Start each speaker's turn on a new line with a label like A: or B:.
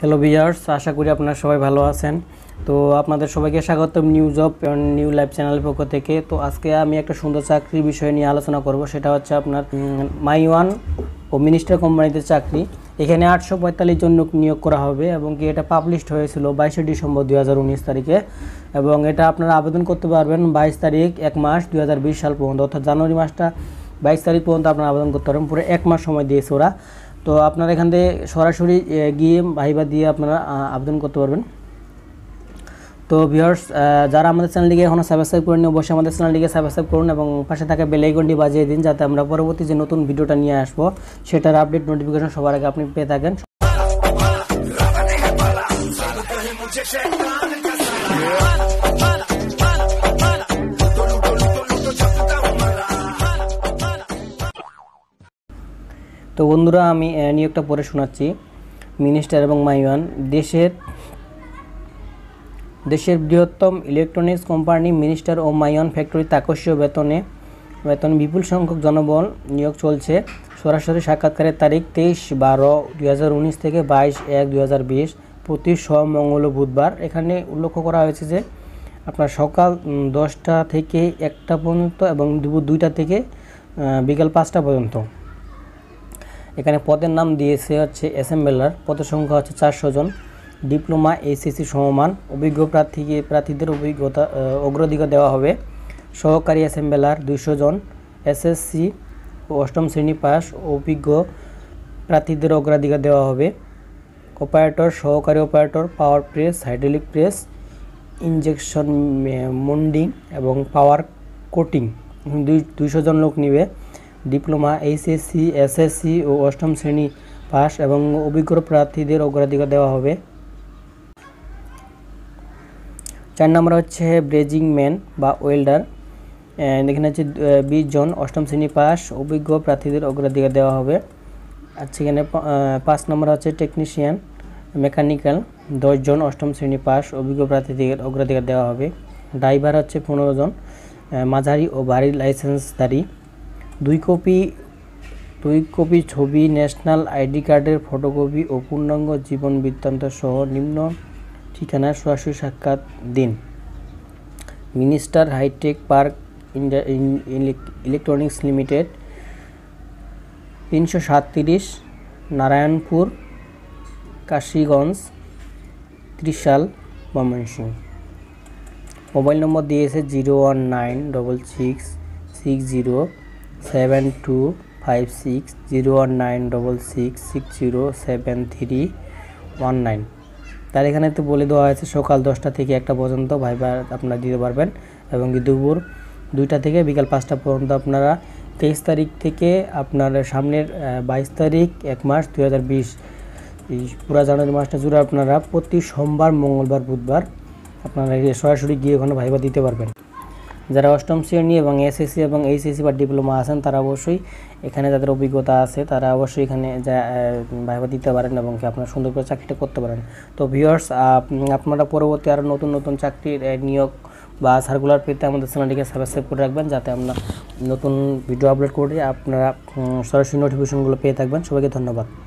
A: hello বিয়ার্স আশা করি আপনারা সবাই ভালো আছেন তো আপনাদের সবাইকে স্বাগতম নিউ জব নিউ লাইফ চ্যানেলের পক্ষ থেকে তো আজকে আমি একটা সুন্দর চাকরির বিষয় নিয়ে আলোচনা করব সেটা হচ্ছে আপনার মাই ওয়ান ও মিনিস্টার কোম্পানিতে চাকরি এখানে আটশো পঁয়তাল্লিশ জন নিয়োগ করা হবে এবং কি এটা পাবলিশড হয়েছিল বাইশে ডিসেম্বর দুই তারিখে এবং এটা আপনারা আবেদন করতে পারবেন বাইশ তারিখ এক মাস দুই সাল পর্যন্ত অর্থাৎ জানুয়ারি মাসটা বাইশ তারিখ পর্যন্ত আপনারা আবেদন করতে পারবেন পুরো এক মাস সময় দিয়েছে ওরা তো আপনারা এখান থেকে সরাসরি গিয়ে ভাইবা দিয়ে আপনারা আবেদন করতে পারবেন তো ভিউয়ার্স যারা আমাদের চ্যানেলটিকে এখনও সাবস্ক্রাইব করেনি অবশ্যই আমাদের চ্যানেলটিকে সাবস্ক্রাইব করুন এবং পাশে থাকা বেলাইকনটি বাজিয়ে দিন যাতে আমরা পরবর্তী যে নতুন ভিডিওটা নিয়ে আসবো সেটার আপডেট নোটিফিকেশন সবার আগে আপনি পেয়ে থাকেন তো বন্ধুরা আমি নিয়োগটা পরে শোনাচ্ছি মিনিস্টার এবং মাইওয়ান দেশের দেশের বৃহত্তম ইলেকট্রনিক্স কোম্পানি মিনিস্টার ও মাইওয়ান ফ্যাক্টরি আকর্ষীয় বেতনে বেতন বিপুল সংখ্যক জনবল নিয়োগ চলছে সরাসরি সাক্ষাৎকারের তারিখ তেইশ বারো দুই থেকে বাইশ এক দুই প্রতি সোম মঙ্গল বুধবার এখানে উল্লেখ করা হয়েছে যে আপনার সকাল দশটা থেকে একটা পর্যন্ত এবং দুপুর দুইটা থেকে বিকাল পাঁচটা পর্যন্ত এখানে পদের নাম দিয়েছে হচ্ছে অ্যাসেম্বলার পদের সংখ্যা হচ্ছে চারশো জন ডিপ্লোমা এইচএসি সমমান অভিজ্ঞ প্রার্থীকে প্রার্থীদের অভিজ্ঞতা অগ্রাধিকার দেওয়া হবে সহকারী অ্যাসেম্বলার দুইশো জন এসএসসি অষ্টম শ্রেণী পাস অভিজ্ঞ প্রার্থীদের অগ্রাধিকার দেওয়া হবে অপারেটর সহকারী operator power press hydraulic press injection moulding এবং পাওয়ার কোটিং দুই দুইশো জন লোক নিবে ডিপ্লোমা এইচএসসি এসএসসি ও অষ্টম শ্রেণী পাস এবং অভিজ্ঞ প্রার্থীদের অগ্রাধিকার দেওয়া হবে চার নম্বর হচ্ছে ব্রেজিং ম্যান বা ওয়েল্ডার এখানে হচ্ছে বিশ জন অষ্টম শ্রেণী পাস অভিজ্ঞ প্রার্থীদের অগ্রাধিকার দেওয়া হবে আচ্ছা এখানে পাঁচ নম্বর হচ্ছে টেকনিশিয়ান মেকানিক্যাল জন অষ্টম শ্রেণী পাস অভিজ্ঞ প্রার্থীদের অগ্রাধিকার দেওয়া হবে ড্রাইভার হচ্ছে পনেরো জন মাঝারি ও বাড়ির লাইসেন্সধারী দুই কপি দুই কপি ছবি ন্যাশনাল আইডি কার্ডের ফটোকপি ও পূর্ণাঙ্গ জীবন বৃত্তান্ত সহ নিম্ন ঠিকানায় সরাসরি সাক্ষাৎ দিন Minister hi tech park electronics limited তিনশো সাতত্রিশ নারায়ণপুর কাশিগঞ্জ ত্রিশাল ময়মনসিংহ মোবাইল নম্বর দিয়েছে zero one nine double six six zero seven two five six zero one nine double six six zero seven three one nine তার এখানে তো বলে দেওয়া হয়েছে সকাল দশটা থেকে একটা পর্যন্ত ভাইবার আপনারা দিতে পারবেন এবং দুপুর দুইটা থেকে বিকাল পাঁচটা পর্যন্ত আপনারা তেইশ তারিখ থেকে আপনার সামনের বাইশ তারিখ এক মাস দু হাজার বিশ এই জানুয়ারি মাসটা জুড়ে আপনারা প্রতি সোমবার মঙ্গলবার বুধবার আপনারা সরাসরি গিয়ে ওখানে ভাইবা দিতে পারবেন যারা অষ্টম শ্রেণী এবং এসএসসি এবং এইচএসসি বা ডিপ্লোমা আছেন তারা অবশ্যই এখানে যাদের অভিজ্ঞতা আছে তারা অবশ্যই এখানে ভাইবা দিতে পারেন এবং কি আপনার সুন্দর করে চাকরিটা করতে পারেন তো ভিউয়ার্স আপনারা পরবর্তী আরও নতুন নতুন চাকরির নিয়োগ বা সার্কুলার পেতে আমাদের চ্যানেলটিকে সাবস্ক্রাইব করে রাখবেন যাতে আমরা নতুন ভিডিও আপলোড করে আপনারা সরাসরি নোটিফিকেশনগুলো পেয়ে থাকবেন সবাইকে ধন্যবাদ